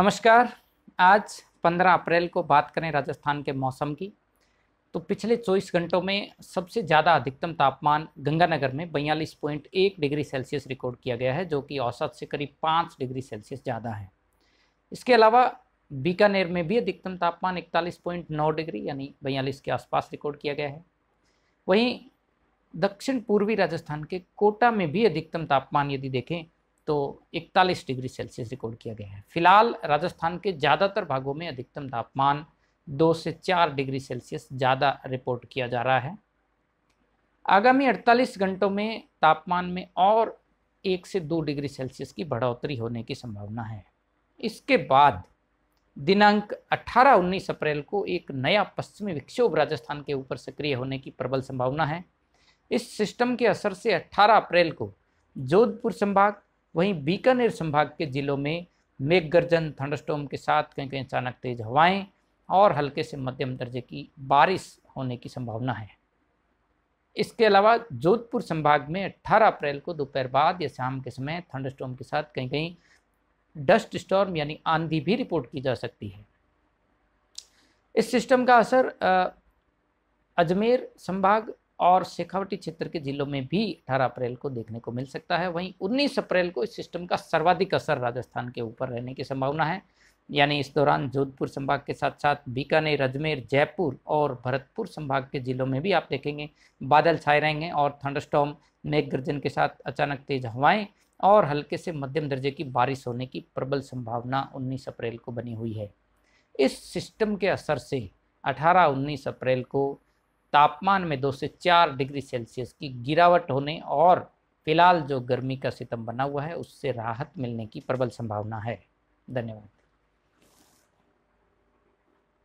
नमस्कार आज 15 अप्रैल को बात करें राजस्थान के मौसम की तो पिछले 24 घंटों में सबसे ज़्यादा अधिकतम तापमान गंगानगर में बयालीस पॉइंट एक डिग्री सेल्सियस रिकॉर्ड किया गया है जो कि औसत से करीब पाँच डिग्री सेल्सियस ज़्यादा है इसके अलावा बीकानेर में भी अधिकतम तापमान इकतालीस पॉइंट नौ डिग्री यानी बयालीस के आसपास रिकॉर्ड किया गया है वहीं दक्षिण पूर्वी राजस्थान के कोटा में भी अधिकतम तापमान यदि देखें तो इकतालीस डिग्री सेल्सियस रिकॉर्ड किया गया है फिलहाल राजस्थान के ज़्यादातर भागों में अधिकतम तापमान दो से चार डिग्री सेल्सियस ज़्यादा रिपोर्ट किया जा रहा है आगामी 48 घंटों में तापमान में और एक से दो डिग्री सेल्सियस की बढ़ोतरी होने की संभावना है इसके बाद दिनांक 18-19 अप्रैल को एक नया पश्चिमी विक्षोभ राजस्थान के ऊपर सक्रिय होने की प्रबल संभावना है इस सिस्टम के असर से 18 अप्रैल को जोधपुर संभाग वहीं बीकानेर संभाग के जिलों में मेघ गर्जन थंडस्टोम के साथ कहीं कहीं अचानक तेज हवाएं और हल्के से मध्यम दर्जे की बारिश होने की संभावना है इसके अलावा जोधपुर संभाग में 18 अप्रैल को दोपहर बाद या शाम के समय थंडस्टोम के साथ कहीं कहीं डस्ट स्टॉर्म यानी आंधी भी रिपोर्ट की जा सकती है इस सिस्टम का असर अजमेर संभाग और शेखावटी क्षेत्र के जिलों में भी 18 अप्रैल को देखने को मिल सकता है वहीं 19 अप्रैल को इस सिस्टम का सर्वाधिक असर राजस्थान के ऊपर रहने की संभावना है यानी इस दौरान जोधपुर संभाग के साथ साथ बीकानेर अजमेर जयपुर और भरतपुर संभाग के जिलों में भी आप देखेंगे बादल छाए रहेंगे और थंडस्टॉम मेघ गर्जन के साथ अचानक तेज हवाएं और हल्के से मध्यम दर्जे की बारिश होने की प्रबल संभावना 19 अप्रैल को बनी हुई है इस सिस्टम के असर से 18-19 अप्रैल को तापमान में दो से चार डिग्री सेल्सियस की गिरावट होने और फिलहाल जो गर्मी का सितम बना हुआ है उससे राहत मिलने की प्रबल संभावना है धन्यवाद